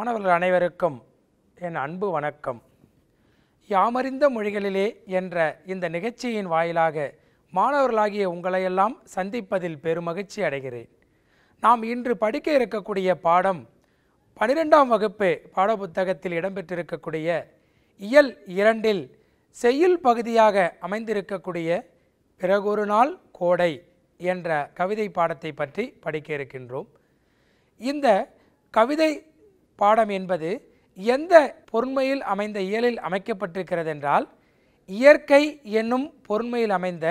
மாணவர்கள் அனைவருக்கும் என் அன்பு வணக்கம் யாமறிந்த மொழிகளிலே என்ற இந்த நிகழ்ச்சியின் வாயிலாக மாணவர்களாகிய உங்களையெல்லாம் சந்திப்பதில் பெருமகிழ்ச்சி அடைகிறேன் நாம் இன்று படிக்க இருக்கக்கூடிய பாடம் பனிரெண்டாம் வகுப்பு பாடப்புத்தகத்தில் இடம்பெற்றிருக்கக்கூடிய இயல் இரண்டில் செய்யுள் பகுதியாக அமைந்திருக்கக்கூடிய பிறகொரு நாள் கோடை என்ற கவிதை பாடத்தை பற்றி படிக்க இருக்கின்றோம் இந்த கவிதை பாடம் என்பது எந்த பொருண்மையில் அமைந்த இயலில் அமைக்கப்பட்டிருக்கிறது என்றால் இயற்கை என்னும் பொருண்மையில் அமைந்த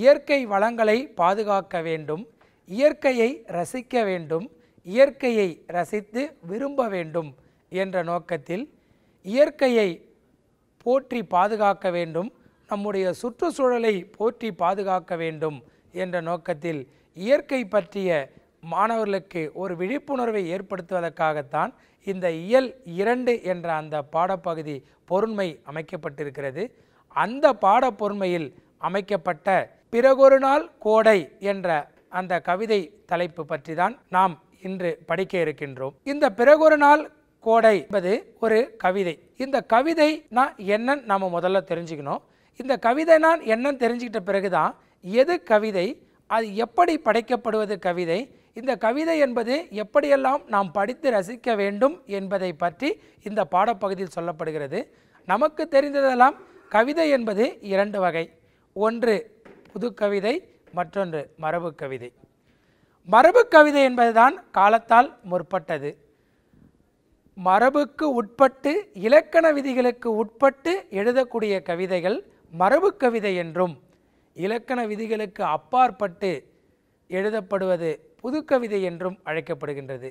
இயற்கை வளங்களை பாதுகாக்க வேண்டும் இயற்கையை ரசிக்க வேண்டும் இயற்கையை ரசித்து விரும்ப வேண்டும் என்ற நோக்கத்தில் இயற்கையை போற்றி பாதுகாக்க வேண்டும் நம்முடைய சுற்றுச்சூழலை போற்றி பாதுகாக்க வேண்டும் என்ற நோக்கத்தில் இயற்கை பற்றிய மாணவர்களுக்கு ஒரு விழிப்புணர்வை ஏற்படுத்துவதற்காகத்தான் இந்த இயல் இரண்டு என்ற அந்த பாடப்பகுதி பொருண்மை அமைக்கப்பட்டிருக்கிறது அந்த பாட பொருண்மையில் அமைக்கப்பட்ட பிறகொரு நாள் கோடை என்ற அந்த கவிதை தலைப்பு பற்றி தான் நாம் இன்று படிக்க இருக்கின்றோம் இந்த பிறகொரு நாள் கோடை என்பது ஒரு கவிதை இந்த கவிதை நான் என்னன்னு நம்ம முதல்ல தெரிஞ்சுக்கணும் இந்த கவிதை நான் என்னன்னு தெரிஞ்சுக்கிட்ட பிறகுதான் எது கவிதை அது எப்படி படைக்கப்படுவது கவிதை இந்த கவிதை என்பது எப்படியெல்லாம் நாம் படித்து ரசிக்க வேண்டும் என்பதை பற்றி இந்த பாடப்பகுதியில் சொல்லப்படுகிறது நமக்கு தெரிந்ததெல்லாம் கவிதை என்பது இரண்டு வகை ஒன்று புது கவிதை மற்றொன்று மரபு கவிதை மரபு கவிதை என்பதுதான் காலத்தால் முற்பட்டது மரபுக்கு உட்பட்டு இலக்கண விதிகளுக்கு உட்பட்டு எழுதக்கூடிய கவிதைகள் மரபு கவிதை என்றும் இலக்கண விதிகளுக்கு அப்பாற்பட்டு எழுதப்படுவது புதுக்கவிதை என்றும் அழைக்கப்படுகின்றது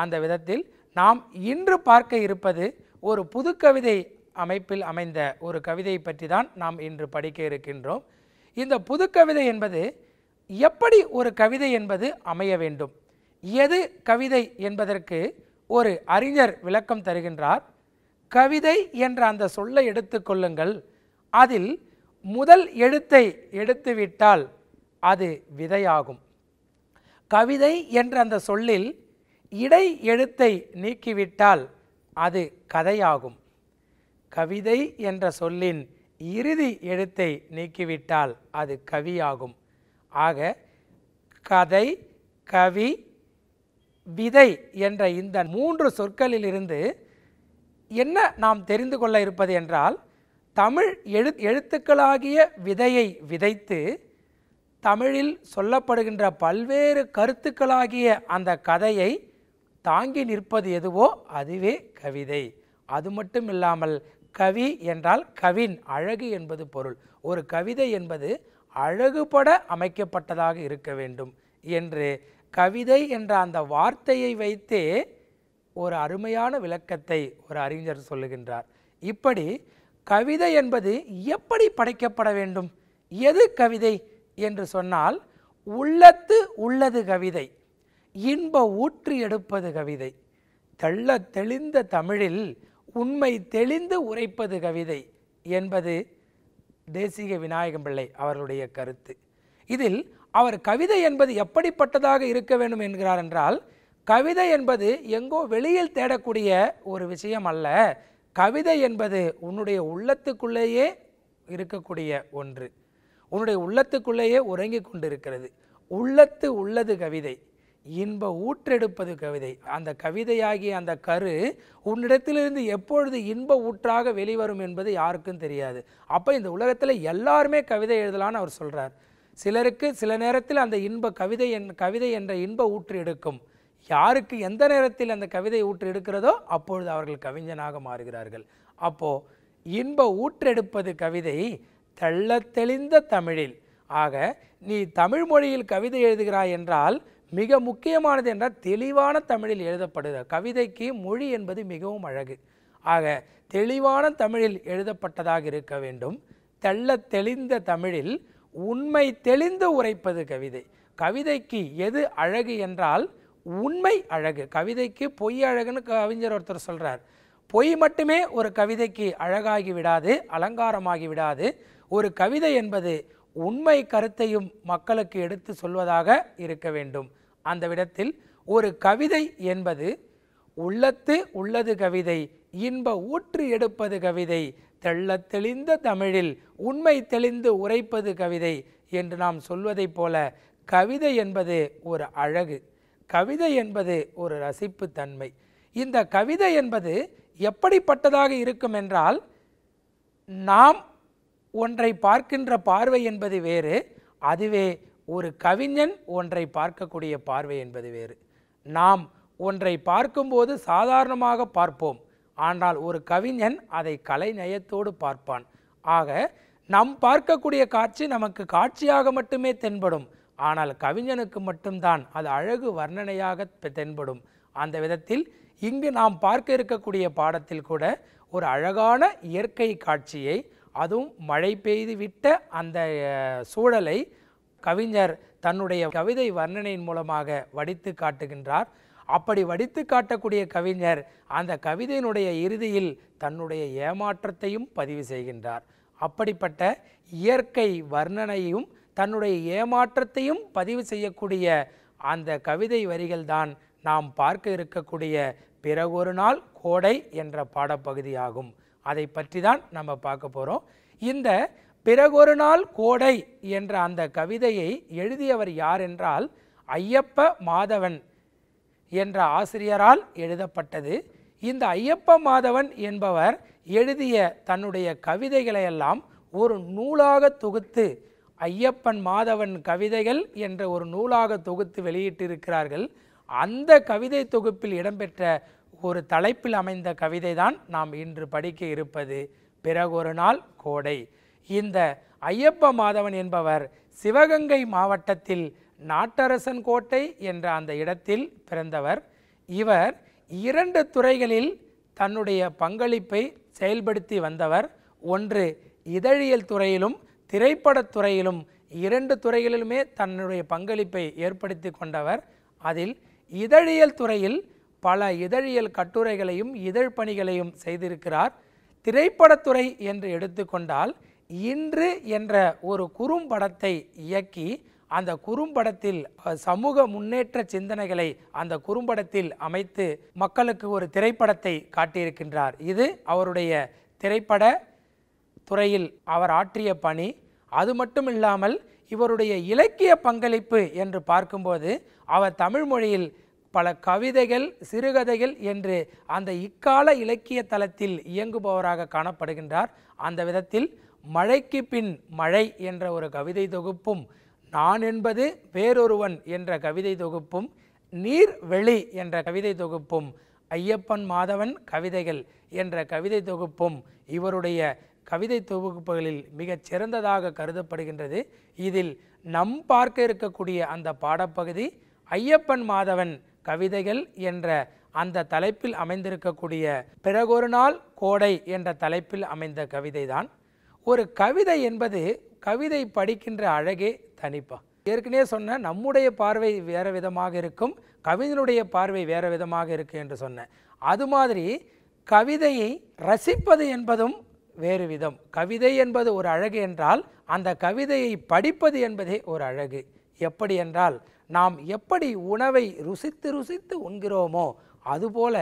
அந்த விதத்தில் நாம் இன்று பார்க்க இருப்பது ஒரு புதுக்கவிதை அமைப்பில் அமைந்த ஒரு கவிதையை பற்றி தான் நாம் இன்று படிக்க இருக்கின்றோம் இந்த புதுக்கவிதை என்பது எப்படி ஒரு கவிதை என்பது அமைய வேண்டும் எது கவிதை என்பதற்கு ஒரு அறிஞர் விளக்கம் தருகின்றார் கவிதை என்ற அந்த சொல்லை எடுத்துக்கொள்ளுங்கள் அதில் முதல் எழுத்தை எடுத்துவிட்டால் அது விதையாகும் கவிதை என்ற அந்த சொல்லில் இடை எழுத்தை நீக்கிவிட்டால் அது கதையாகும் கவிதை என்ற சொல்லின் இறுதி எழுத்தை நீக்கிவிட்டால் அது கவியாகும் ஆக கதை கவி விதை என்ற இந்த மூன்று சொற்களிலிருந்து என்ன நாம் தெரிந்து கொள்ள இருப்பது என்றால் தமிழ் எழு எழுத்துக்களாகிய விதையை விதைத்து தமிழில் சொல்லப்படுகின்ற பல்வேறு கருத்துக்களாகிய அந்த கதையை தாங்கி நிற்பது எதுவோ அதுவே கவிதை அது மட்டும் இல்லாமல் கவி என்றால் கவின் அழகு என்பது பொருள் ஒரு கவிதை என்பது அழகுபட அமைக்கப்பட்டதாக இருக்க வேண்டும் என்று கவிதை என்ற அந்த வார்த்தையை வைத்தே ஒரு அருமையான விளக்கத்தை ஒரு அறிஞர் சொல்லுகின்றார் இப்படி கவிதை என்பது எப்படி படைக்கப்பட வேண்டும் எது கவிதை என்று சொன்னால் உள்ளத்து உள்ளது கவிதை இன்ப ஊற்றி எடுப்பது கவிதை தெள்ள தெளிந்த தமிழில் உண்மை தெளிந்து உரைப்பது கவிதை என்பது தேசிக விநாயகம் பிள்ளை அவர்களுடைய கருத்து இதில் அவர் கவிதை என்பது எப்படிப்பட்டதாக இருக்க வேண்டும் என்கிறார் என்றால் கவிதை என்பது எங்கோ வெளியில் தேடக்கூடிய ஒரு விஷயம் அல்ல கவிதை என்பது உன்னுடைய உள்ளத்துக்குள்ளேயே இருக்கக்கூடிய ஒன்று உன்னுடைய உள்ளத்துக்குள்ளேயே உறங்கிக் கொண்டிருக்கிறது உள்ளத்து உள்ளது கவிதை இன்ப ஊற்றெடுப்பது கவிதை அந்த கவிதையாகிய அந்த கரு உன்னிடத்திலிருந்து எப்பொழுது இன்ப ஊற்றாக வெளிவரும் என்பது யாருக்கும் தெரியாது அப்போ இந்த உலகத்தில் எல்லாருமே கவிதை எழுதலான்னு அவர் சொல்கிறார் சிலருக்கு சில நேரத்தில் அந்த இன்ப கவிதை என் கவிதை என்ற இன்ப ஊற்று எடுக்கும் யாருக்கு எந்த நேரத்தில் அந்த கவிதை ஊற்று எடுக்கிறதோ அப்பொழுது அவர்கள் கவிஞனாக மாறுகிறார்கள் அப்போது இன்ப ஊற்றெடுப்பது கவிதை தெள்ளத்தெளிந்த தமிழில் ஆக நீ தமிழ் மொழியில் கவிதை எழுதுகிறாய் என்றால் மிக முக்கியமானது என்றால் தெளிவான தமிழில் எழுதப்படுகிற கவிதைக்கு மொழி என்பது மிகவும் அழகு ஆக தெளிவான தமிழில் எழுதப்பட்டதாக இருக்க வேண்டும் தெள்ள தெளிந்த தமிழில் உண்மை தெளிந்து உரைப்பது கவிதை கவிதைக்கு எது அழகு என்றால் உண்மை அழகு கவிதைக்கு பொய் அழகுன்னு கவிஞர் ஒருத்தர் சொல்கிறார் பொய் மட்டுமே ஒரு கவிதைக்கு அழகாகி விடாது அலங்காரமாகி விடாது ஒரு கவிதை என்பது உண்மை கருத்தையும் மக்களுக்கு எடுத்து சொல்வதாக இருக்க வேண்டும் அந்த விடத்தில் ஒரு கவிதை என்பது உள்ளத்து உள்ளது கவிதை இன்ப ஊற்று எடுப்பது கவிதை தெள்ள தெளிந்த தமிழில் உண்மை தெளிந்து உரைப்பது கவிதை என்று நாம் சொல்வதைப் போல கவிதை என்பது ஒரு அழகு கவிதை என்பது ஒரு ரசிப்பு தன்மை இந்த கவிதை என்பது எப்படிப்பட்டதாக இருக்கும் என்றால் நாம் ஒன்றை பார்க்கின்ற பார்வை என்பது வேறு அதுவே ஒரு கவிஞன் ஒன்றை பார்க்கக்கூடிய பார்வை என்பது வேறு நாம் ஒன்றை பார்க்கும்போது சாதாரணமாக பார்ப்போம் ஆனால் ஒரு கவிஞன் அதை கலை நயத்தோடு பார்ப்பான் ஆக நம் பார்க்கக்கூடிய காட்சி நமக்கு காட்சியாக மட்டுமே தென்படும் ஆனால் கவிஞனுக்கு மட்டும்தான் அது அழகு வர்ணனையாக தென்படும் அந்த விதத்தில் இங்கு நாம் பார்க்க இருக்கக்கூடிய பாடத்தில் கூட ஒரு அழகான இயற்கை காட்சியை அதுவும் மழை பெய்து விட்ட அந்த சூழலை கவிஞர் தன்னுடைய கவிதை வர்ணனையின் மூலமாக வடித்து காட்டுகின்றார் அப்படி வடித்து காட்டக்கூடிய கவிஞர் அந்த கவிதையினுடைய இறுதியில் தன்னுடைய ஏமாற்றத்தையும் பதிவு செய்கின்றார் அப்படிப்பட்ட இயற்கை வர்ணனையும் தன்னுடைய ஏமாற்றத்தையும் பதிவு செய்யக்கூடிய அந்த கவிதை வரிகள்தான் நாம் பார்க்க இருக்கக்கூடிய பிறகொரு நாள் கோடை என்ற பாடப்பகுதியாகும் அதை பற்றி தான் நம்ம பார்க்க போகிறோம் இந்த பிறகொரு நாள் கோடை என்ற அந்த கவிதையை எழுதியவர் யார் என்றால் ஐயப்ப மாதவன் என்ற ஆசிரியரால் எழுதப்பட்டது இந்த ஐயப்ப மாதவன் என்பவர் எழுதிய தன்னுடைய கவிதைகளையெல்லாம் ஒரு நூலாக தொகுத்து ஐயப்பன் மாதவன் கவிதைகள் என்ற ஒரு நூலாக தொகுத்து வெளியிட்டிருக்கிறார்கள் அந்த கவிதை தொகுப்பில் இடம்பெற்ற ஒரு தலைப்பில் அமைந்த கவிதை தான் நாம் இன்று படிக்க இருப்பது பிறகொரு நாள் கோடை இந்த ஐயப்ப மாதவன் என்பவர் சிவகங்கை மாவட்டத்தில் நாட்டரசன் கோட்டை என்ற அந்த இடத்தில் பிறந்தவர் இவர் இரண்டு துறைகளில் தன்னுடைய பங்களிப்பை செயல்படுத்தி வந்தவர் ஒன்று இதழியல் துறையிலும் திரைப்படத் துறையிலும் இரண்டு துறைகளிலுமே தன்னுடைய பங்களிப்பை ஏற்படுத்தி கொண்டவர் அதில் இதழியல் துறையில் பல இதழியல் கட்டுரைகளையும் இதழ் பணிகளையும் செய்திருக்கிறார் திரைப்படத்துறை என்று எடுத்துக்கொண்டால் இன்று என்ற ஒரு குறும்படத்தை இயக்கி அந்த குறும்படத்தில் சமூக முன்னேற்ற சிந்தனைகளை அந்த குறும்படத்தில் அமைத்து மக்களுக்கு ஒரு திரைப்படத்தை காட்டியிருக்கின்றார் இது அவருடைய திரைப்பட துறையில் அவர் ஆற்றிய பணி அது மட்டும் இல்லாமல் இவருடைய இலக்கிய பங்களிப்பு என்று பார்க்கும்போது அவர் தமிழ் மொழியில் பல கவிதைகள் சிறுகதைகள் என்று அந்த இக்கால இலக்கிய தளத்தில் இயங்குபவராக காணப்படுகின்றார் அந்த விதத்தில் மழைக்கு பின் மழை என்ற ஒரு கவிதை தொகுப்பும் நான் என்பது வேறொருவன் என்ற கவிதை தொகுப்பும் நீர் வெளி என்ற கவிதை தொகுப்பும் ஐயப்பன் மாதவன் கவிதைகள் என்ற கவிதை தொகுப்பும் இவருடைய கவிதை தொகுப்புகளில் மிகச் சிறந்ததாக கருதப்படுகின்றது இதில் நம் பார்க்க இருக்கக்கூடிய அந்த பாடப்பகுதி ஐயப்பன் மாதவன் கவிதைகள் என்ற அந்த தலைப்பில் அமைந்திருக்கக்கூடிய பிறகொரு நாள் கோடை என்ற தலைப்பில் அமைந்த கவிதை தான் ஒரு கவிதை என்பது கவிதை படிக்கின்ற அழகே தனிப்பா ஏற்கனவே சொன்ன நம்முடைய பார்வை வேறு விதமாக இருக்கும் கவிஞனுடைய பார்வை வேறு விதமாக இருக்கு என்று சொன்னேன் அது மாதிரி கவிதையை ரசிப்பது என்பதும் வேறு விதம் கவிதை என்பது ஒரு அழகு என்றால் அந்த கவிதையை படிப்பது என்பதே ஒரு அழகு எப்படி என்றால் நாம் எப்படி உணவை ருசித்து ருசித்து உண்கிறோமோ அதுபோல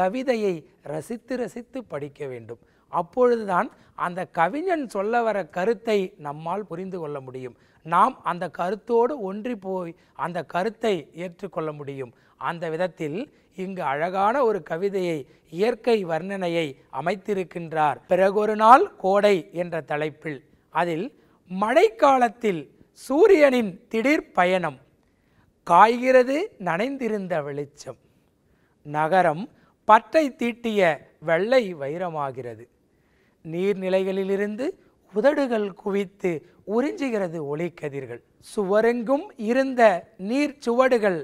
கவிதையை ரசித்து ரசித்து படிக்க வேண்டும் அப்பொழுதுதான் அந்த கவிஞன் சொல்ல வர கருத்தை நம்மால் புரிந்து கொள்ள முடியும் நாம் அந்த கருத்தோடு ஒன்றி போய் அந்த கருத்தை ஏற்றுக்கொள்ள முடியும் அந்த விதத்தில் இங்கு அழகான ஒரு கவிதையை இயற்கை வர்ணனையை அமைத்திருக்கின்றார் பிறகொரு நாள் கோடை என்ற தலைப்பில் அதில் மழைக்காலத்தில் சூரியனின் திடீர் பயணம் காய்கிறது நனைந்திருந்த வெளிச்சம் நகரம் பற்றை தீட்டிய வெள்ளை வைரமாகிறது நீர்நிலைகளிலிருந்து உதடுகள் குவித்து உறிஞ்சுகிறது ஒளிக்கதிர்கள் சுவரெங்கும் இருந்த நீர் சுவடுகள்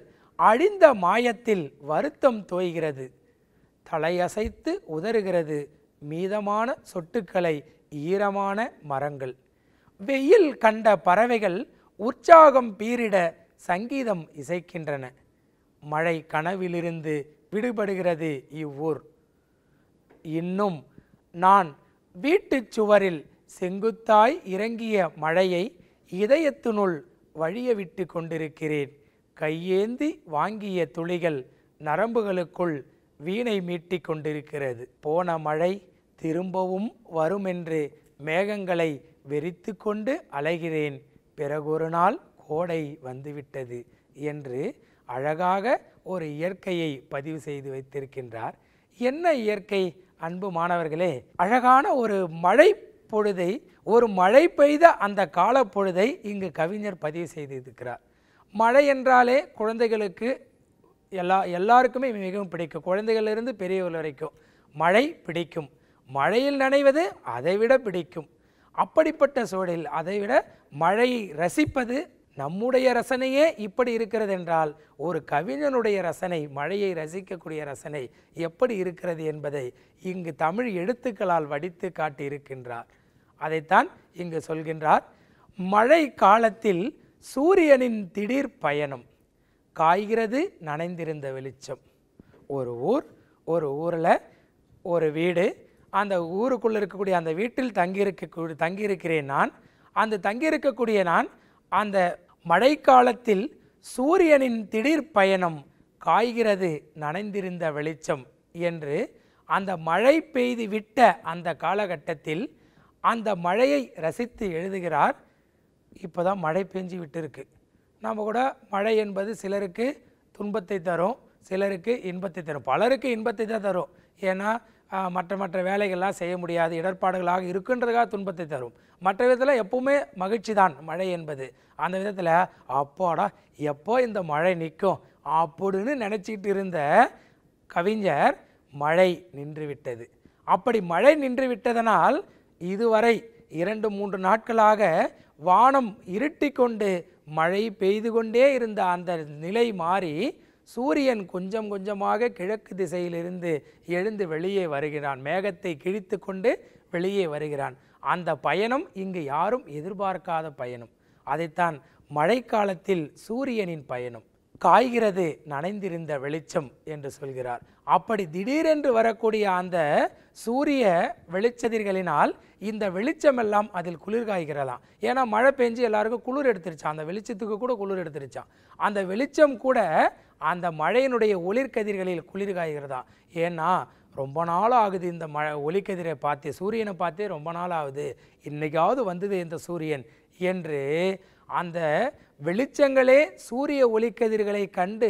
அழிந்த மாயத்தில் வருத்தம் தோய்கிறது தலையசைத்து உதறுகிறது மீதமான சொட்டுக்களை ஈரமான மரங்கள் வெயில் கண்ட பறவைகள் உற்சாகம் பீரிட சங்கீதம் இசைக்கின்றன மழை கனவிலிருந்து விடுபடுகிறது இவ்வூர் இன்னும் நான் வீட்டு சுவரில் செங்குத்தாய் இறங்கிய மழையை இதயத்தினுள் வழிய விட்டு கொண்டிருக்கிறேன் கையேந்தி வாங்கிய துளிகள் நரம்புகளுக்குள் வீணை மீட்டிக் கொண்டிருக்கிறது போன மழை திரும்பவும் வருமென்று மேகங்களை வெறித்து கொண்டு அலைகிறேன் பிறகொரு நாள் கோடை வந்துவிட்டது என்று அழகாக ஒரு இயற்கையை பதிவு செய்து வைத்திருக்கின்றார் என்ன இயற்கை அன்பு மாணவர்களே அழகான ஒரு மழை பொழுதை ஒரு மழை பெய்த அந்த கால பொழுதை இங்கு கவிஞர் பதிவு செய்திருக்கிறார் மழை என்றாலே குழந்தைகளுக்கு எல்லா எல்லாருக்குமே மிகவும் பிடிக்கும் குழந்தைகளிலிருந்து பெரியவர்கள் வரைக்கும் மழை பிடிக்கும் மழையில் நனைவது அதைவிட பிடிக்கும் அப்படிப்பட்ட சூழலில் அதைவிட மழையை ரசிப்பது நம்முடைய ரசனையே இப்படி இருக்கிறது என்றால் ஒரு கவிஞனுடைய ரசனை மழையை ரசிக்கக்கூடிய ரசனை எப்படி இருக்கிறது என்பதை இங்கு தமிழ் எழுத்துக்களால் வடித்து காட்டியிருக்கின்றார் அதைத்தான் இங்கு சொல்கின்றார் மழை காலத்தில் சூரியனின் திடீர் பயணம் காய்கிறது நனைந்திருந்த வெளிச்சம் ஒரு ஊர் ஒரு ஊரில் ஒரு வீடு அந்த ஊருக்குள்ளே இருக்கக்கூடிய அந்த வீட்டில் தங்கியிருக்க தங்கியிருக்கிறேன் நான் அந்த தங்கியிருக்கக்கூடிய நான் அந்த மழைக்காலத்தில் சூரியனின் திடீர் பயணம் காய்கிறது நனைந்திருந்த வெளிச்சம் என்று அந்த மழை பெய்து விட்ட அந்த காலகட்டத்தில் அந்த மழையை ரசித்து எழுதுகிறார் இப்போ தான் மழை பெஞ்சு விட்டுருக்கு நம்ம கூட மழை என்பது சிலருக்கு துன்பத்தை தரும் சிலருக்கு இன்பத்தை தரும் பலருக்கு இன்பத்தை தான் தரும் ஏன்னா மற்ற மற்ற வேலைகள்லாம் செய்ய முடியாது இடர்பாடுகளாக இருக்குன்றதுக்காக துன்பத்தை தரும் மற்ற விதத்தில் எப்பவுமே மகிழ்ச்சி தான் மழை என்பது அந்த விதத்தில் அப்போடா எப்போ இந்த மழை நிற்கும் அப்படின்னு நினச்சிக்கிட்டு இருந்த கவிஞர் மழை நின்றுவிட்டது அப்படி மழை நின்று விட்டதனால் இதுவரை இரண்டு மூன்று நாட்களாக வானம் இருட்டி கொண்டு மழை பெய்து கொண்டே இருந்த அந்த நிலை மாறி சூரியன் கொஞ்சம் கொஞ்சமாக கிழக்கு திசையிலிருந்து எழுந்து வெளியே வருகிறான் மேகத்தை கிழித்து கொண்டு வெளியே வருகிறான் அந்த பயணம் இங்கு யாரும் எதிர்பார்க்காத பயணம் அதைத்தான் மழைக்காலத்தில் சூரியனின் பயணம் காய்கிறது நனைந்திருந்த வெளிச்சம் என்று சொல்கிறார் அப்படி திடீரென்று வரக்கூடிய அந்த சூரிய வெளிச்சதிர்களினால் இந்த வெளிச்சம் எல்லாம் அதில் குளிர் காய்கிறதாம் ஏன்னா மழை பெஞ்சு எல்லாருக்கும் குளிர் எடுத்துருச்சான் அந்த வெளிச்சத்துக்கு கூட குளிர் எடுத்துருச்சான் அந்த வெளிச்சம் கூட அந்த மழையினுடைய ஒளிர்கதிர்களில் குளிர் காய்கிறதா ஏன்னா ரொம்ப நாள் ஆகுது இந்த மழை ஒளிக்கதிரை பார்த்து சூரியனை பார்த்தே ரொம்ப நாள் ஆகுது இன்னைக்காவது வந்தது இந்த சூரியன் என்று அந்த வெளிச்சங்களே சூரிய ஒளிக்கதிர்களை கண்டு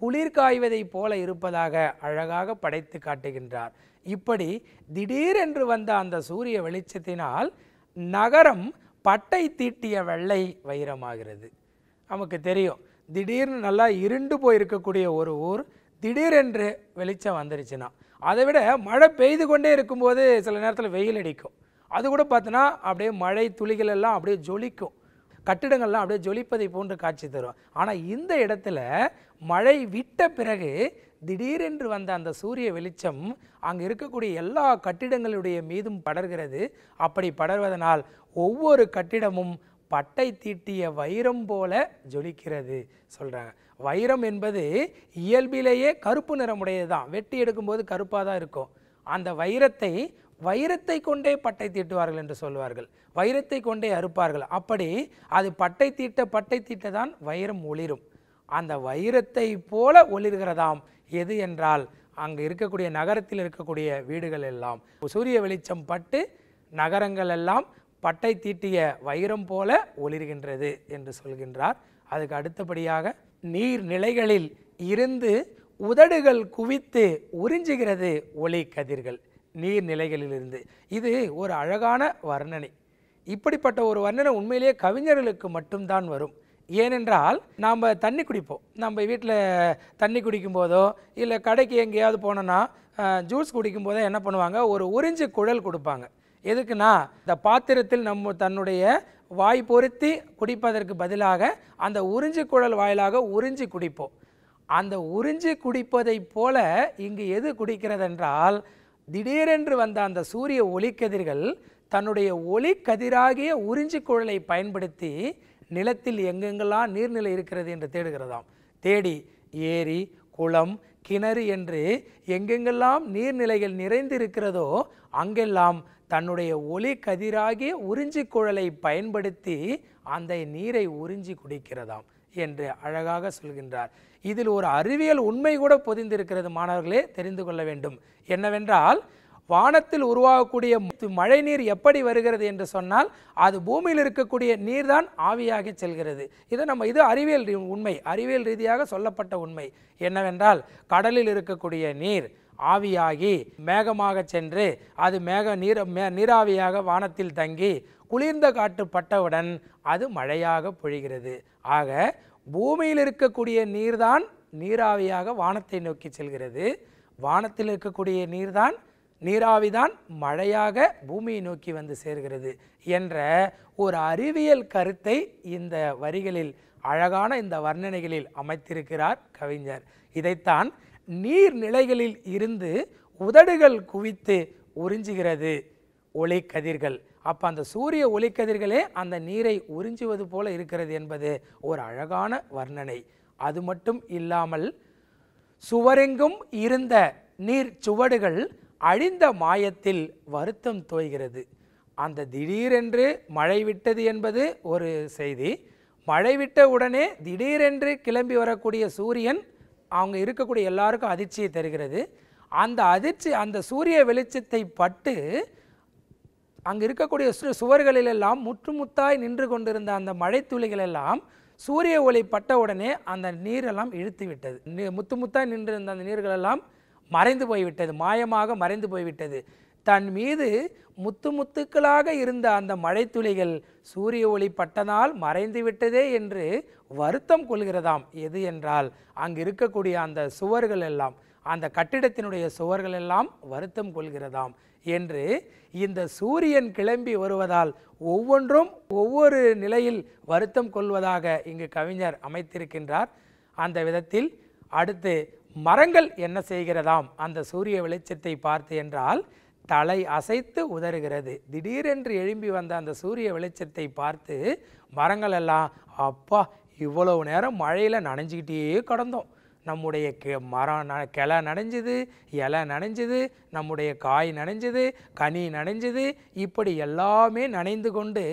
குளிர் காய்வதைப் போல இருப்பதாக அழகாக படைத்து காட்டுகின்றார் இப்படி திடீரென்று வந்த அந்த சூரிய வெளிச்சத்தினால் நகரம் பட்டை தீட்டிய வெள்ளை வைரமாகிறது நமக்கு தெரியும் திடீர்னு நல்லா இருண்டு போயிருக்கக்கூடிய ஒரு ஊர் திடீரென்று வெளிச்சம் வந்துருச்சுன்னா அதை விட மழை பெய்து கொண்டே இருக்கும்போது சில நேரத்தில் வெயில் அடிக்கும் அது கூட பார்த்தோன்னா அப்படியே மழை துளிகள் எல்லாம் அப்படியே ஜொலிக்கும் கட்டிடங்கள்லாம் அப்படியே ஜொலிப்பதை போன்று காட்சி தரும் ஆனால் இந்த இடத்துல மழை விட்ட பிறகு திடீரென்று வந்த அந்த சூரிய வெளிச்சம் அங்கே இருக்கக்கூடிய எல்லா கட்டிடங்களுடைய மீதும் படர்கிறது அப்படி படர்வதனால் ஒவ்வொரு கட்டிடமும் பட்டை தீட்டிய வைரம் போல ஜொலிக்கிறது சொல்கிறாங்க வைரம் என்பது இயல்பிலேயே கருப்பு நிறமுடையது தான் வெட்டி எடுக்கும்போது கருப்பாக தான் இருக்கும் அந்த வைரத்தை வைரத்தை கொண்டே பட்டை தீட்டுவார்கள் என்று சொல்வார்கள் வைரத்தை கொண்டே அறுப்பார்கள் அப்படி அது பட்டை தீட்ட பட்டை தீட்ட தான் வைரம் ஒளிரும் அந்த வைரத்தை போல ஒளிர்கிறதாம் எது என்றால் அங்கே இருக்கக்கூடிய நகரத்தில் இருக்கக்கூடிய வீடுகள் எல்லாம் சூரிய வெளிச்சம் பட்டு நகரங்கள் எல்லாம் பட்டை தீட்டிய வைரம் போல ஒளிர்கின்றது என்று சொல்கின்றார் அதுக்கு அடுத்தபடியாக நீர் நிலைகளில் இருந்து உதடுகள் குவித்து உறிஞ்சுகிறது ஒளி கதிர்கள் நீர்நிலைகளிலிருந்து இது ஒரு அழகான வர்ணனை இப்படிப்பட்ட ஒரு வர்ணனை உண்மையிலேயே கவிஞர்களுக்கு மட்டும்தான் வரும் ஏனென்றால் நாம் தண்ணி குடிப்போம் நம்ம வீட்டில் தண்ணி குடிக்கும் போதோ இல்லை கடைக்கு எங்கேயாவது போனோன்னா ஜூஸ் குடிக்கும் போதோ என்ன பண்ணுவாங்க ஒரு உறிஞ்சு குழல் கொடுப்பாங்க எதுக்குன்னா இந்த பாத்திரத்தில் நம்ம தன்னுடைய வாய் பொருத்தி குடிப்பதற்கு பதிலாக அந்த உறிஞ்சி குழல் வாயிலாக உறிஞ்சி குடிப்போம் அந்த உறிஞ்சி குடிப்பதைப் போல இங்கு எது குடிக்கிறதென்றால் திடீரென்று வந்த அந்த சூரிய ஒளிக்கதிர்கள் தன்னுடைய ஒளிக்கதிராகிய உறிஞ்சி குழலை பயன்படுத்தி நிலத்தில் எங்கெங்கெல்லாம் நீர்நிலை இருக்கிறது என்று தேடுகிறதாம் தேடி ஏரி குளம் கிணறு என்று எங்கெங்கெல்லாம் நீர்நிலைகள் நிறைந்திருக்கிறதோ அங்கெல்லாம் தன்னுடைய ஒளி கதிராகிய உறிஞ்சி குழலை பயன்படுத்தி அந்த நீரை உறிஞ்சி குடிக்கிறதாம் என்று அழகாக சொல்கின்றார் இதில் ஒரு அறிவியல் உண்மை கூட பொதிந்திருக்கிறது மாணவர்களே தெரிந்து கொள்ள வேண்டும் என்னவென்றால் வானத்தில் உருவாகக்கூடிய மழை நீர் எப்படி வருகிறது என்று சொன்னால் அது பூமியில் இருக்கக்கூடிய நீர் தான் ஆவியாகி செல்கிறது இது நம்ம இது அறிவியல் உண்மை அறிவியல் ரீதியாக சொல்லப்பட்ட உண்மை என்னவென்றால் கடலில் இருக்கக்கூடிய நீர் ஆவியாகி மேகமாக சென்று அது மேக நீர் நீராவியாக வானத்தில் தங்கி குளிர்ந்த காற்று பட்டவுடன் அது மழையாக பொழிகிறது ஆக பூமியில் இருக்கக்கூடிய நீர்தான் நீராவியாக வானத்தை நோக்கி செல்கிறது வானத்தில் இருக்கக்கூடிய நீர்தான் நீராவிதான் மழையாக பூமியை நோக்கி வந்து சேர்கிறது என்ற ஒரு அறிவியல் கருத்தை இந்த வரிகளில் அழகான இந்த வர்ணனைகளில் அமைத்திருக்கிறார் கவிஞர் இதைத்தான் நீர்நிலைகளில் இருந்து உதடுகள் குவித்து உறிஞ்சுகிறது ஒளி கதிர்கள் அப்போ அந்த சூரிய ஒளிக்கதிர்களே அந்த நீரை உறிஞ்சுவது போல இருக்கிறது என்பது ஒரு அழகான வர்ணனை அது மட்டும் இல்லாமல் சுவரெங்கும் இருந்த நீர் சுவடுகள் அழிந்த மாயத்தில் வருத்தம் தோய்கிறது அந்த திடீரென்று மழை விட்டது என்பது ஒரு செய்தி மழை விட்ட உடனே திடீரென்று கிளம்பி வரக்கூடிய சூரியன் அவங்க இருக்கக்கூடிய எல்லாருக்கும் அதிர்ச்சியை தருகிறது அந்த அதிர்ச்சி அந்த சூரிய வெளிச்சத்தை பட்டு அங்கே இருக்கக்கூடிய சு சுவர்களில் எல்லாம் முற்றுமுத்தாய் நின்று கொண்டிருந்த அந்த மழைத்துளிகள் எல்லாம் சூரிய ஒளி பட்ட உடனே அந்த நீரெல்லாம் இழுத்து விட்டது முத்து முத்தாய் நின்றிருந்த அந்த நீர்களெல்லாம் மறைந்து போய்விட்டது மாயமாக மறைந்து போய்விட்டது தன் மீது முத்து முத்துக்களாக இருந்த அந்த மழைத்துளிகள் சூரிய ஒளி பட்டனால் மறைந்து விட்டதே என்று வருத்தம் கொள்கிறதாம் எது என்றால் அங்கு இருக்கக்கூடிய அந்த சுவர்கள் எல்லாம் அந்த கட்டிடத்தினுடைய சுவர்கள் எல்லாம் வருத்தம் கொள்கிறதாம் என்று இந்த சூரியன் கிளம்பி வருவதால் ஒவ்வொன்றும் ஒவ்வொரு நிலையில் வருத்தம் கொள்வதாக இங்கு கவிஞர் அமைத்திருக்கின்றார் அந்த விதத்தில் அடுத்து மரங்கள் என்ன செய்கிறதாம் அந்த சூரிய வெளிச்சத்தை பார்த்து என்றால் தலை அசைத்து உதறுகிறது திடீரென்று எழும்பி வந்த அந்த சூரிய வெளிச்சத்தை பார்த்து மரங்கள் எல்லாம் அப்பா இவ்வளவு நேரம் மழையில் நனைஞ்சிக்கிட்டே கடந்தோம் நம்முடைய மரம் கிளை நனைஞ்சது இலை நனைஞ்சுது நம்முடைய காய் நனைஞ்சுது கனி நனைஞ்சுது இப்படி எல்லாமே நனைந்து கொண்டு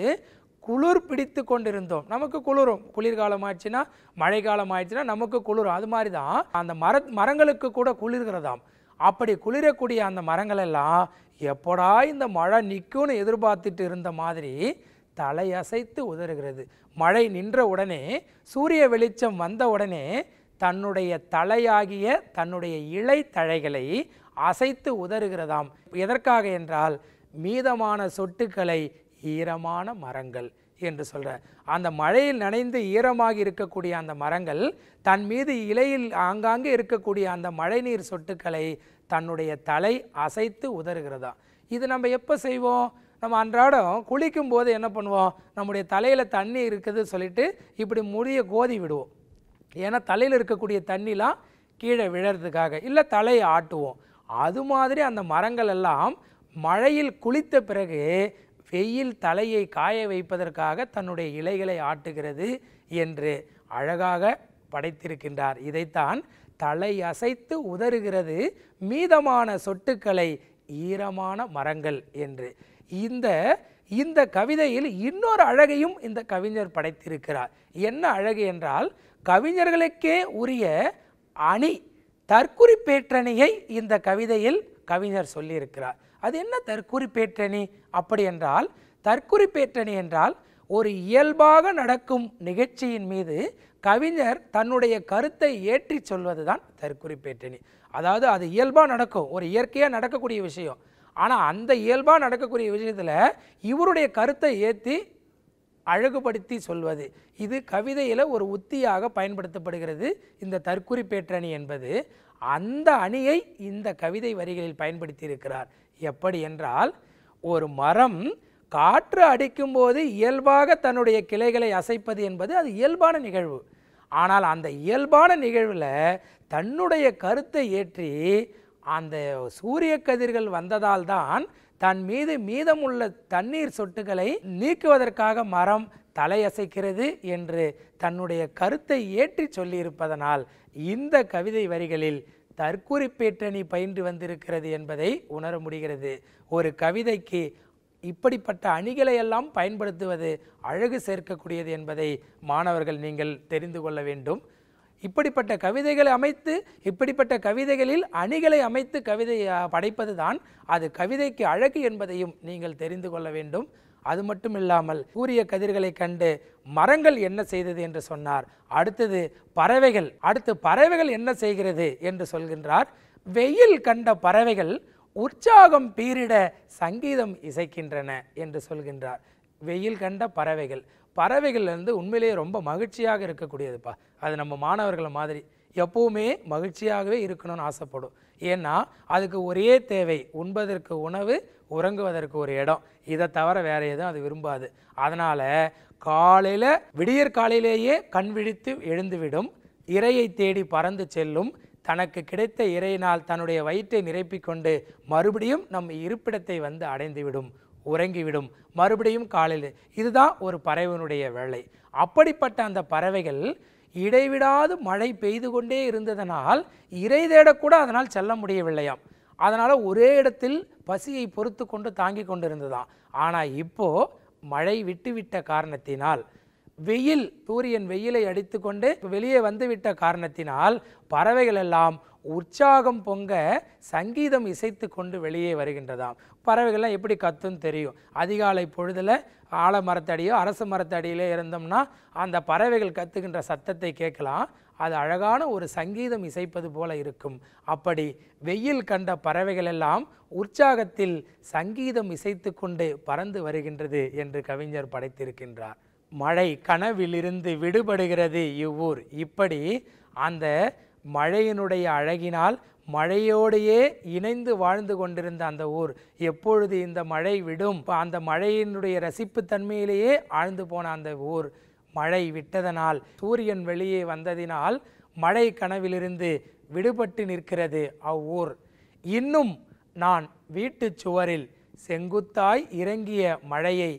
குளிர் பிடித்து கொண்டிருந்தோம் நமக்கு குளிரும் குளிர்காலம் ஆயிடுச்சுன்னா மழைக்காலம் ஆயிடுச்சுன்னா நமக்கு குளிரும் அது மாதிரி தான் அந்த மர மரங்களுக்கு கூட குளிர்கிறதாம் அப்படி குளிரக்கூடிய அந்த மரங்கள் எல்லாம் எப்படா இந்த மழை நிற்கும்னு எதிர்பார்த்துட்டு இருந்த மாதிரி தலையசைத்து உதறுகிறது மழை நின்ற உடனே சூரிய வெளிச்சம் வந்த உடனே தன்னுடைய தலையாகிய தன்னுடைய இலை தழைகளை அசைத்து உதறுகிறதாம் எதற்காக என்றால் மீதமான சொட்டுக்களை ஈரமான மரங்கள் என்று சொல்கிறார் அந்த மழையில் நனைந்து ஈரமாக இருக்கக்கூடிய அந்த மரங்கள் தன் மீது இலையில் ஆங்காங்கே இருக்கக்கூடிய அந்த மழைநீர் சொட்டுக்களை தன்னுடைய தலை அசைத்து உதறுகிறதா இது நம்ம எப்போ செய்வோம் நம்ம அன்றாடம் குளிக்கும் போது என்ன பண்ணுவோம் நம்முடைய தலையில் தண்ணி இருக்குது சொல்லிட்டு இப்படி முடிய கோதி விடுவோம் ஏன்னா தலையில் இருக்கக்கூடிய தண்ணிலாம் கீழே விழறதுக்காக இல்லை தலையை ஆட்டுவோம் அது மாதிரி அந்த மரங்கள் எல்லாம் மழையில் குளித்த பிறகு வெயில் தலையை காய வைப்பதற்காக தன்னுடைய இலைகளை ஆட்டுகிறது என்று அழகாக படைத்திருக்கின்றார் இதைத்தான் தலை அசைத்து உதறுகிறது மீதமான சொட்டுக்களை ஈரமான மரங்கள் என்று இந்த இந்த கவிதையில் இன்னொரு அழகையும் இந்த கவிஞர் படைத்திருக்கிறார் என்ன அழகு என்றால் கவிஞர்களுக்கே உரிய அணி தற்குறிப்பேற்றணியை இந்த கவிதையில் கவிஞர் சொல்லியிருக்கிறார் அது என்ன தற்குறிப்பேற்றணி அப்படி என்றால் தற்குறிப்பேற்றணி என்றால் ஒரு இயல்பாக நடக்கும் நிகழ்ச்சியின் மீது கவிஞர் தன்னுடைய கருத்தை ஏற்றி சொல்வது தான் பேட்டணி அதாவது அது இயல்பாக நடக்கும் ஒரு இயற்கையாக நடக்கக்கூடிய விஷயம் ஆனால் அந்த இயல்பாக நடக்கக்கூடிய விஷயத்தில் இவருடைய கருத்தை ஏற்றி அழகுபடுத்தி சொல்வது இது கவிதையில் ஒரு உத்தியாக பயன்படுத்தப்படுகிறது இந்த தற்குறி பேற்றணி என்பது அந்த அணியை இந்த கவிதை வரிகளில் பயன்படுத்தி இருக்கிறார் எப்படி என்றால் ஒரு மரம் காற்று அடிக்கும் போது இயல்பாக தன்னுடைய கிளைகளை அசைப்பது என்பது அது இயல்பான நிகழ்வு ஆனால் அந்த இயல்பான நிகழ்வில் தன்னுடைய கருத்தை ஏற்றி அந்த சூரிய கதிர்கள் வந்ததால் தான் தன் மீது மீதமுள்ள தண்ணீர் சொட்டுகளை நீக்குவதற்காக மரம் தலையசைக்கிறது என்று தன்னுடைய கருத்தை ஏற்றி சொல்லியிருப்பதனால் இந்த கவிதை வரிகளில் தற்கூரி பேட்டணி பயின்று வந்திருக்கிறது என்பதை உணர முடிகிறது ஒரு கவிதைக்கு இப்படிப்பட்ட அணிகளை எல்லாம் பயன்படுத்துவது அழகு சேர்க்கக்கூடியது என்பதை மாணவர்கள் நீங்கள் தெரிந்து கொள்ள வேண்டும் இப்படிப்பட்ட கவிதைகளை அமைத்து இப்படிப்பட்ட கவிதைகளில் அணிகளை அமைத்து கவிதையை படைப்பது தான் அது கவிதைக்கு அழகு என்பதையும் நீங்கள் தெரிந்து கொள்ள வேண்டும் அது மட்டும் இல்லாமல் கூறிய கதிர்களை கண்டு மரங்கள் என்ன செய்தது என்று சொன்னார் அடுத்தது பறவைகள் அடுத்து பறவைகள் என்ன செய்கிறது என்று சொல்கின்றார் வெயில் கண்ட பறவைகள் உற்சாகம் பீரிட சங்கீதம் இசைக்கின்றன என்று சொல்கின்றார் வெயில் கண்ட பறவைகள் பறவைகள்லேருந்து உண்மையிலேயே ரொம்ப மகிழ்ச்சியாக இருக்கக்கூடியதுப்பா அது நம்ம மாணவர்களை மாதிரி எப்போவுமே மகிழ்ச்சியாகவே இருக்கணும்னு ஆசைப்படும் ஏன்னா அதுக்கு ஒரே தேவை உண்பதற்கு உணவு உறங்குவதற்கு ஒரு இடம் இதை தவிர வேறு எதுவும் அது விரும்பாது அதனால் காலையில் விடியற் காலையிலேயே கண் விழித்து எழுந்துவிடும் இறையை தேடி பறந்து செல்லும் தனக்கு கிடைத்த இறையினால் தன்னுடைய வயிற்றை நிரப்பிக்கொண்டு மறுபடியும் நம் இருப்பிடத்தை வந்து அடைந்துவிடும் உறங்கிவிடும் மறுபடியும் காலையில் இதுதான் ஒரு பறவையினுடைய வேலை அப்படிப்பட்ட அந்த பறவைகள் இடைவிடாது மழை பெய்து கொண்டே இருந்ததனால் இறை தேடக்கூட அதனால் செல்ல முடியவில்லையாம் அதனால் ஒரே இடத்தில் பசியை பொறுத்து கொண்டு தாங்கி கொண்டு இருந்ததாம் ஆனால் இப்போது மழை விட்டுவிட்ட காரணத்தினால் வெயில் சூரியன் வெயிலை அடித்து கொண்டு வெளியே வந்துவிட்ட காரணத்தினால் பறவைகள் எல்லாம் உற்சாகம் பொங்க சங்கீதம் இசைத்து கொண்டு வெளியே வருகின்றதாம் பறவைகள்லாம் எப்படி கத்துன்னு தெரியும் அதிகாலை பொழுதில் ஆலமரத்தடியோ அரச மரத்தடியிலே இருந்தோம்னா அந்த பறவைகள் கத்துகின்ற சத்தத்தை கேட்கலாம் அது அழகான ஒரு சங்கீதம் இசைப்பது போல இருக்கும் அப்படி வெயில் கண்ட பறவைகள் எல்லாம் உற்சாகத்தில் சங்கீதம் இசைத்து கொண்டு பறந்து வருகின்றது என்று கவிஞர் படைத்திருக்கின்றார் மழை கனவிலிருந்து விடுபடுகிறது இவ்வூர் இப்படி அந்த மழையினுடைய அழகினால் மழையோடையே இணைந்து வாழ்ந்து கொண்டிருந்த அந்த ஊர் எப்பொழுது இந்த மழை விடும் அந்த மழையினுடைய ரசிப்பு தன்மையிலேயே ஆழ்ந்து போன அந்த ஊர் மழை விட்டதனால் சூரியன் வெளியே வந்ததினால் மழை கனவிலிருந்து விடுபட்டு நிற்கிறது அவ்வூர் இன்னும் நான் வீட்டு சுவரில் செங்குத்தாய் இறங்கிய மழையை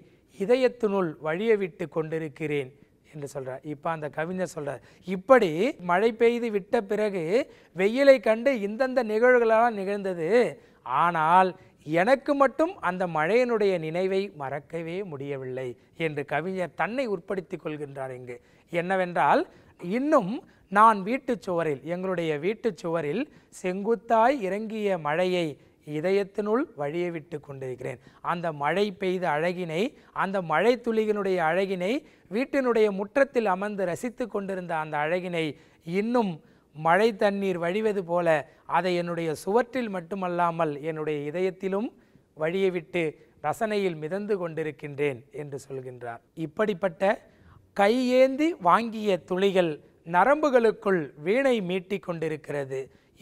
இதயத்தினுள் வழியவிட்டு கொண்டிருக்கிறேன் என்று சொல்கிறார் இப்போ அந்த கவிஞர் சொல்கிறார் இப்படி மழை பெய்து விட்ட பிறகு வெயிலை கண்டு இந்தந்த நிகழ்வுகளால் நிகழ்ந்தது ஆனால் எனக்கு மட்டும் அந்த மழையினுடைய நினைவை மறக்கவே முடியவில்லை என்று கவிஞர் தன்னை உட்படுத்தி கொள்கின்றார் இங்கு என்னவென்றால் இன்னும் நான் வீட்டுச் சுவரில் எங்களுடைய வீட்டுச் சுவரில் செங்குத்தாய் இறங்கிய மழையை இதயத்தினுள் வழியை விட்டு கொண்டிருக்கிறேன் அந்த மழை பெய்த அழகினை அந்த மழை துளியினுடைய அழகினை வீட்டினுடைய முற்றத்தில் அமர்ந்து ரசித்து கொண்டிருந்த அந்த அழகினை இன்னும் மழை தண்ணீர் வழிவது போல அதை என்னுடைய சுவற்றில் மட்டுமல்லாமல் என்னுடைய இதயத்திலும் வழியை விட்டு ரசனையில் மிதந்து கொண்டிருக்கின்றேன் என்று சொல்கின்றார் இப்படிப்பட்ட கையேந்தி வாங்கிய துளிகள் நரம்புகளுக்குள் வீணை மீட்டி கொண்டிருக்கிறது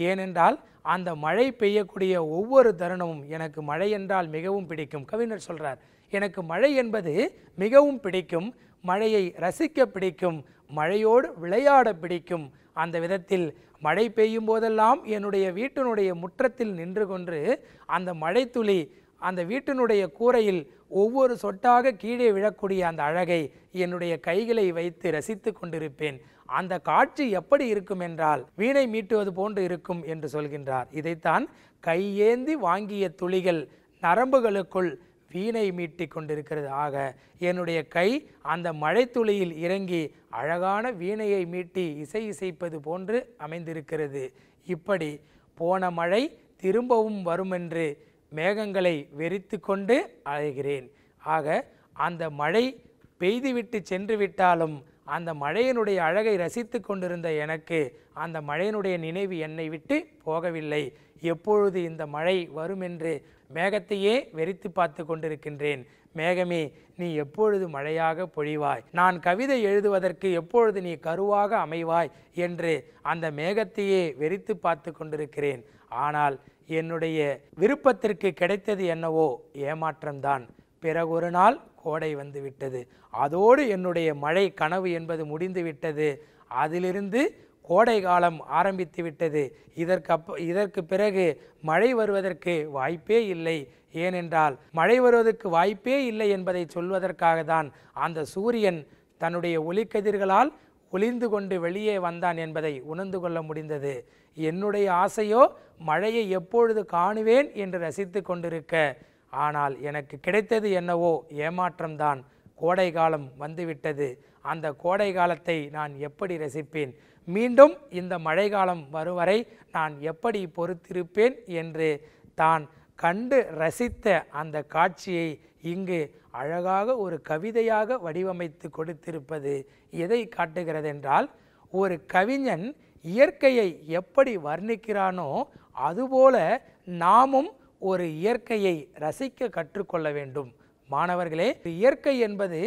ஏனென்றால் அந்த மழை பெய்யக்கூடிய ஒவ்வொரு தருணமும் எனக்கு மழை என்றால் மிகவும் பிடிக்கும் கவிஞர் சொல்கிறார் எனக்கு மழை என்பது மிகவும் பிடிக்கும் மழையை ரசிக்க பிடிக்கும் மழையோடு விளையாட பிடிக்கும் அந்த விதத்தில் மழை பெய்யும் போதெல்லாம் என்னுடைய வீட்டினுடைய முற்றத்தில் நின்று கொண்டு அந்த மழை துளி அந்த வீட்டினுடைய கூரையில் ஒவ்வொரு சொட்டாக கீழே விழக்கூடிய அந்த அழகை என்னுடைய கைகளை வைத்து ரசித்து கொண்டிருப்பேன் அந்த காட்சி எப்படி இருக்கும் என்றால் வீணை மீட்டுவது போன்று இருக்கும் என்று சொல்கின்றார் இதைத்தான் கையேந்தி வாங்கிய துளிகள் நரம்புகளுக்குள் வீணை மீட்டி கொண்டிருக்கிறது ஆக என்னுடைய கை அந்த மழைத்துளியில் இறங்கி அழகான வீணையை மீட்டி இசை இசைப்பது போன்று அமைந்திருக்கிறது இப்படி போன மழை திரும்பவும் வருமென்று மேகங்களை வெறித்து கொண்டு அழைகிறேன் ஆக அந்த மழை பெய்துவிட்டு சென்று விட்டாலும் அந்த மழையினுடைய அழகை ரசித்து கொண்டிருந்த எனக்கு அந்த மழையினுடைய நினைவு என்னை விட்டு போகவில்லை எப்பொழுது இந்த மழை வரும் என்று மேகத்தையே வெறித்து பார்த்து கொண்டிருக்கின்றேன் மேகமே நீ எப்பொழுது மழையாக பொழிவாய் நான் கவிதை எழுதுவதற்கு எப்பொழுது நீ கருவாக அமைவாய் என்று அந்த மேகத்தையே வெறித்து பார்த்து கொண்டிருக்கிறேன் ஆனால் என்னுடைய விருப்பத்திற்கு கிடைத்தது என்னவோ ஏமாற்றம்தான் பிறகொரு நாள் கோடை வந்து விட்டது அதோடு என்னுடைய மழை கனவு என்பது முடிந்து விட்டது அதிலிருந்து கோடை காலம் ஆரம்பித்து விட்டது அப்ப இதற்கு பிறகு மழை வருவதற்கு வாய்ப்பே இல்லை ஏனென்றால் மழை வருவதற்கு வாய்ப்பே இல்லை என்பதை சொல்வதற்காக தான் அந்த சூரியன் தன்னுடைய ஒளிக்கதிர்களால் ஒளிந்து கொண்டு வெளியே வந்தான் என்பதை உணர்ந்து கொள்ள முடிந்தது என்னுடைய ஆசையோ மழையை எப்பொழுது காணுவேன் என்று ரசித்து கொண்டிருக்க ஆனால் எனக்கு கிடைத்தது என்னவோ ஏமாற்றம்தான் கோடை காலம் வந்துவிட்டது அந்த கோடை காலத்தை நான் எப்படி ரசிப்பேன் மீண்டும் இந்த மழைக்காலம் வரும் வரை நான் எப்படி பொறுத்திருப்பேன் என்று தான் கண்டு ரசித்த அந்த காட்சியை இங்கு அழகாக ஒரு கவிதையாக வடிவமைத்து கொடுத்திருப்பது எதை காட்டுகிறது என்றால் ஒரு கவிஞன் இயற்கையை எப்படி வர்ணிக்கிறானோ அதுபோல நாமும் ஒரு இயற்கையை ரசிக்க கற்றுக்கொள்ள வேண்டும் மாணவர்களே இயற்கை என்பது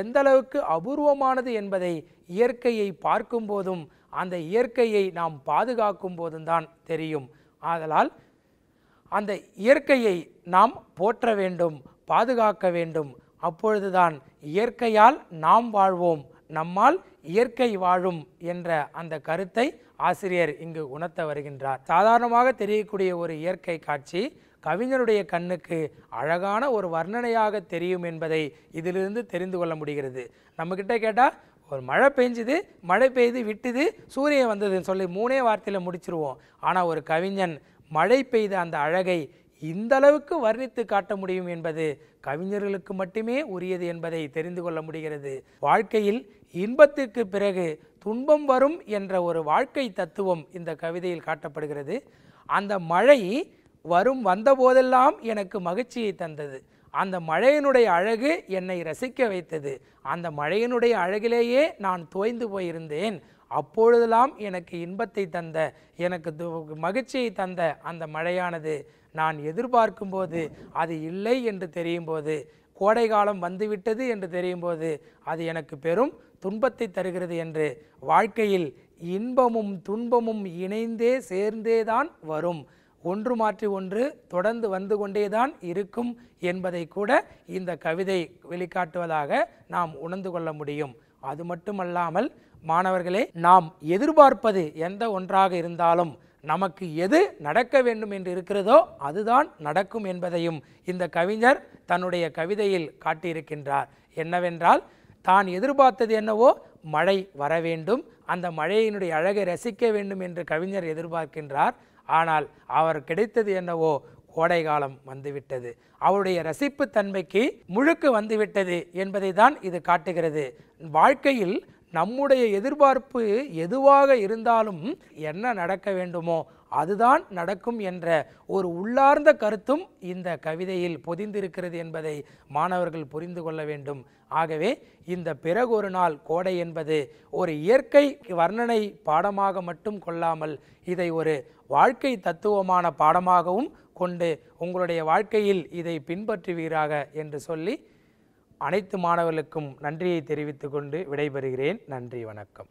எந்த அளவுக்கு அபூர்வமானது என்பதை இயற்கையை பார்க்கும் போதும் அந்த இயற்கையை நாம் பாதுகாக்கும் போதும் தான் தெரியும் ஆதலால் அந்த இயற்கையை நாம் போற்ற வேண்டும் பாதுகாக்க வேண்டும் அப்பொழுதுதான் இயற்கையால் நாம் வாழ்வோம் நம்மால் இயற்கை வாழும் என்ற அந்த கருத்தை ஆசிரியர் இங்கு உணர்த்த வருகின்றார் சாதாரணமாக தெரியக்கூடிய ஒரு இயற்கை காட்சி கவிஞருடைய கண்ணுக்கு அழகான ஒரு வர்ணனையாக தெரியும் என்பதை இதிலிருந்து தெரிந்து கொள்ள முடிகிறது நம்மக்கிட்ட கேட்டால் ஒரு மழை பெஞ்சுது மழை பெய்து விட்டுது சூரியன் வந்ததுன்னு சொல்லி மூணே வார்த்தையில் முடிச்சிருவோம் ஆனால் ஒரு கவிஞன் மழை பெய்த அந்த அழகை இந்த அளவுக்கு வர்ணித்து காட்ட முடியும் என்பது கவிஞர்களுக்கு மட்டுமே உரியது என்பதை தெரிந்து கொள்ள முடிகிறது வாழ்க்கையில் இன்பத்திற்கு பிறகு துன்பம் வரும் என்ற ஒரு வாழ்க்கை தத்துவம் இந்த கவிதையில் காட்டப்படுகிறது அந்த மழை வரும் வந்தபோதெல்லாம் எனக்கு மகிழ்ச்சியை தந்தது அந்த மழையினுடைய அழகு என்னை ரசிக்க வைத்தது அந்த மழையினுடைய அழகிலேயே நான் தோய்ந்து போயிருந்தேன் அப்பொழுதெல்லாம் எனக்கு இன்பத்தை தந்த எனக்கு மகிழ்ச்சியை தந்த அந்த மழையானது நான் எதிர்பார்க்கும்போது அது இல்லை என்று தெரியும் போது கோடை காலம் வந்துவிட்டது என்று தெரியும் போது அது எனக்கு பெரும் துன்பத்தை தருகிறது என்று வாழ்க்கையில் இன்பமும் துன்பமும் இணைந்தே சேர்ந்தேதான் வரும் ஒன்று மாற்றி ஒன்று தொடர்ந்து வந்து கொண்டேதான் இருக்கும் என்பதை கூட இந்த கவிதை வெளிக்காட்டுவதாக நாம் உணர்ந்து கொள்ள முடியும் அது மட்டுமல்லாமல் மாணவர்களே நாம் எதிர்பார்ப்பது எந்த ஒன்றாக இருந்தாலும் நமக்கு எது நடக்க வேண்டும் என்று இருக்கிறதோ அதுதான் நடக்கும் என்பதையும் இந்த கவிஞர் தன்னுடைய கவிதையில் காட்டியிருக்கின்றார் என்னவென்றால் தான் எதிர்பார்த்தது என்னவோ மழை வர வேண்டும் அந்த மழையினுடைய அழகை ரசிக்க வேண்டும் என்று கவிஞர் எதிர்பார்க்கின்றார் ஆனால் அவர் கிடைத்தது என்னவோ கோடை காலம் வந்துவிட்டது அவருடைய ரசிப்புத்தன்மைக்கு முழுக்கு வந்துவிட்டது என்பதை தான் இது காட்டுகிறது வாழ்க்கையில் நம்முடைய எதிர்பார்ப்பு எதுவாக இருந்தாலும் என்ன நடக்க வேண்டுமோ அதுதான் நடக்கும் என்ற ஒரு உள்ளார்ந்த கருத்தும் இந்த கவிதையில் பொதிந்திருக்கிறது என்பதை மாணவர்கள் புரிந்து கொள்ள வேண்டும் ஆகவே இந்த பிறகு ஒரு நாள் கோடை என்பது ஒரு இயற்கை வர்ணனை பாடமாக மட்டும் கொள்ளாமல் இதை ஒரு வாழ்க்கை தத்துவமான பாடமாகவும் கொண்டு உங்களுடைய வாழ்க்கையில் இதை பின்பற்றுவீராக என்று சொல்லி அனைத்து மாணவர்களுக்கும் நன்றியை தெரிவித்துக்கொண்டு விடைபெறுகிறேன் நன்றி வணக்கம்